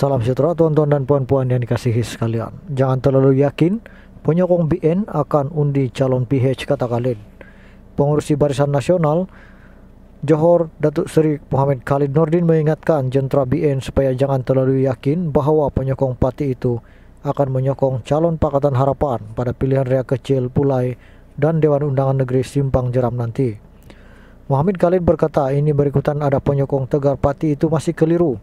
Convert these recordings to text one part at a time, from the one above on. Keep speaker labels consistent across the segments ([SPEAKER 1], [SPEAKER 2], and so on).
[SPEAKER 1] Salam sejahtera tuan-tuan dan puan-puan yang dikasihi sekalian. Jangan terlalu yakin penyokong BN akan undi calon PH kata Khalid. Pengurusi Barisan Nasional Johor Datuk Seri Muhammad Khalid Nordin mengingatkan jentera BN supaya jangan terlalu yakin bahawa penyokong parti itu akan menyokong calon Pakatan Harapan pada pilihan raya kecil Pulai dan Dewan Undangan Negeri Simpang Jeram nanti. Muhammad Khalid berkata ini berikutan ada penyokong tegar parti itu masih keliru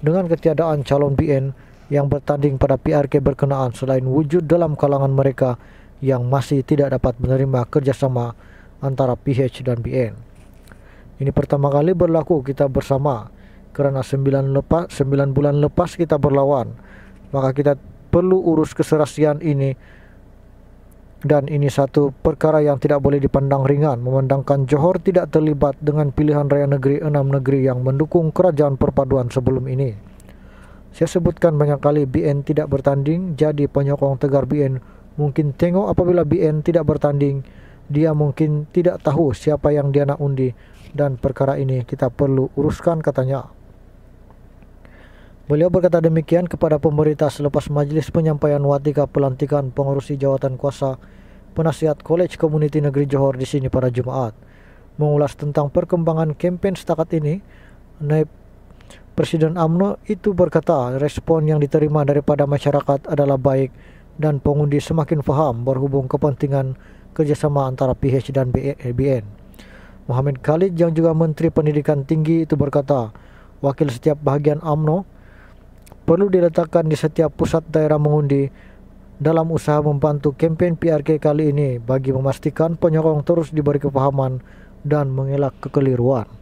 [SPEAKER 1] dengan ketiadaan calon BN yang bertanding pada PRK berkenaan selain wujud dalam kalangan mereka yang masih tidak dapat menerima kerjasama antara PH dan BN. Ini pertama kali berlaku kita bersama karena 9, lepas, 9 bulan lepas kita berlawan maka kita perlu urus keserasian ini dan ini satu perkara yang tidak boleh dipandang ringan, memandangkan Johor tidak terlibat dengan pilihan raya negeri enam negeri yang mendukung kerajaan perpaduan sebelum ini. Saya sebutkan banyak kali BN tidak bertanding, jadi penyokong tegar BN mungkin tengok apabila BN tidak bertanding, dia mungkin tidak tahu siapa yang dia nak undi dan perkara ini kita perlu uruskan katanya. Beliau berkata demikian kepada pemerintah selepas majelis penyampaian watika pelantikan pengurusi jawatan kuasa penasihat College Community Negeri Johor di sini pada Jumaat. Mengulas tentang perkembangan kampanye setakat ini, Naib Presiden AMNO itu berkata respon yang diterima daripada masyarakat adalah baik dan pengundi semakin faham berhubung kepentingan kerjasama antara PH dan BN. Muhammad Khalid yang juga Menteri Pendidikan Tinggi itu berkata, wakil setiap bahagian AMNO perlu diletakkan di setiap pusat daerah mengundi dalam usaha membantu kampanye PRK kali ini bagi memastikan penyokong terus diberi kepahaman dan mengelak kekeliruan.